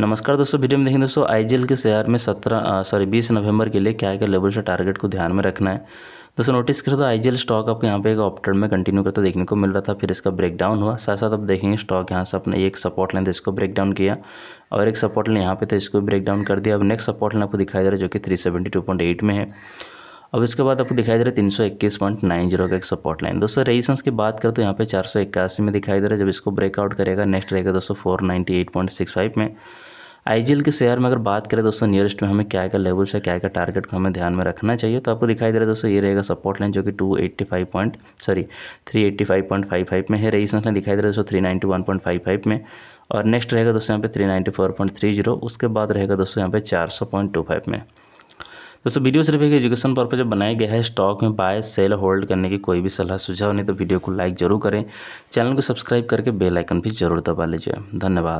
नमस्कार दोस्तों वीडियो में देखें दोस्तों आई के शेयर में सत्रह सॉरी बीस नवंबर के लिए क्या क्या लेवल से टारगेट को ध्यान में रखना है दोस्तों नोटिस करें तो आईजीएल स्टॉक आपको यहाँ पे एक ऑप्टर में कंटिन्यू करता देखने को मिल रहा था फिर इसका ब्रेकडाउन हुआ साथ साथ आप देखेंगे स्टॉक यहाँ से अपने एक सपोर्ट लाइन था इसको डाउन किया और एक सपोर्ट लाइन यहाँ पे था तो इसको ब्रेक डाउन कर दिया अब नेक्स्ट सपोर्ट लाइन आपको दिखाई दे रहा है जो कि थ्री में है अब इसके बाद आपको दिखाई दे रहा है तीन सौ इक्कीस पॉइंट नाइन जीरो का एक सपोर्ट लाइन दोस्तों रेजिस्टेंस की बात करें तो यहाँ पे चार सौ इक्यासी में दिखाई दे रहा है जब इसको ब्रेकआउट करेगा नेक्स्ट रहेगा दोस्तों four eight point six five में आई के शेयर में अगर बात करें दोस्तों नियरेस्ट में हमें क्या का लेवल से क्या का टारगेट को हमें ध्यान में रखना चाहिए तो आपको दिखाई दे रहा है दोस्तों ये रहेगा सपोर्ट लाइन जो कि 285 पॉइंट सॉरी 385.55 में है रेजिस्टेंस लाइन दिखाई दे रहा है दोस्तों 391.55 में और नेक्स्ट रहेगा दोस्तों यहाँ पे three ninety four point three zero उसके बाद रहेगा दोस्तों यहाँ पे चार सौ पॉइंट टू फाइव में दोस्तों वीडियो सिर्फ एक एजुकेशन पर्पज बनाया गया है स्टॉक में बाय सेल होल्ड करने की कोई भी सलाह सुझाव नहीं तो वीडियो को लाइक जरूर करें चैनल को सब्सक्राइब करके बेल आइकन भी जरूर दबा लीजिए धन्यवाद